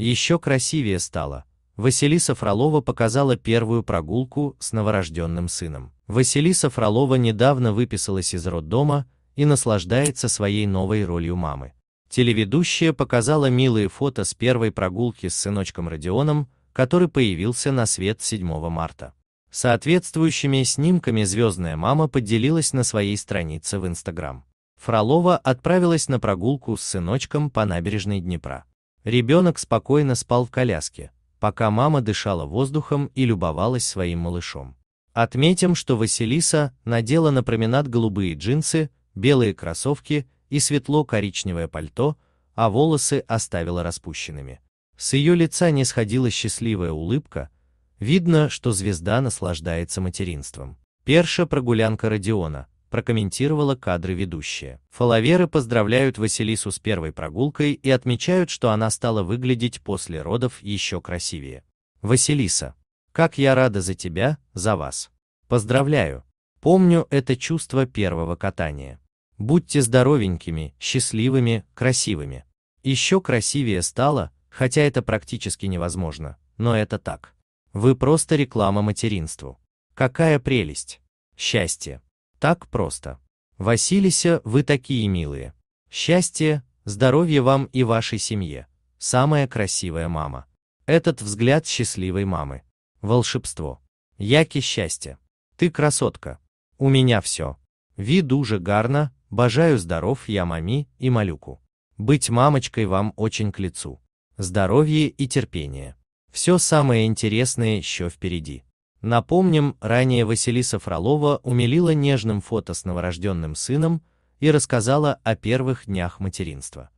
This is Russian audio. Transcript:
Еще красивее стала Василиса Фролова показала первую прогулку с новорожденным сыном. Василиса Фролова недавно выписалась из роддома и наслаждается своей новой ролью мамы. Телеведущая показала милые фото с первой прогулки с сыночком Родионом, который появился на свет 7 марта. Соответствующими снимками звездная мама поделилась на своей странице в Инстаграм. Фролова отправилась на прогулку с сыночком по набережной Днепра. Ребенок спокойно спал в коляске, пока мама дышала воздухом и любовалась своим малышом. Отметим, что Василиса надела на променад голубые джинсы, белые кроссовки и светло-коричневое пальто, а волосы оставила распущенными. С ее лица не сходила счастливая улыбка, видно, что звезда наслаждается материнством. Перша прогулянка Родиона, прокомментировала кадры ведущая. Фоловеры поздравляют Василису с первой прогулкой и отмечают, что она стала выглядеть после родов еще красивее. Василиса, как я рада за тебя, за вас. Поздравляю. Помню это чувство первого катания. Будьте здоровенькими, счастливыми, красивыми. Еще красивее стало, хотя это практически невозможно, но это так. Вы просто реклама материнству. Какая прелесть. Счастье. Так просто. Василися, вы такие милые. Счастье, здоровье вам и вашей семье. Самая красивая мама. Этот взгляд счастливой мамы. Волшебство. Яки счастье. Ты красотка. У меня все. Виду же гарно, бажаю здоров я маме и малюку. Быть мамочкой вам очень к лицу. Здоровье и терпение. Все самое интересное еще впереди. Напомним, ранее Василиса Фролова умилила нежным фото с новорожденным сыном и рассказала о первых днях материнства.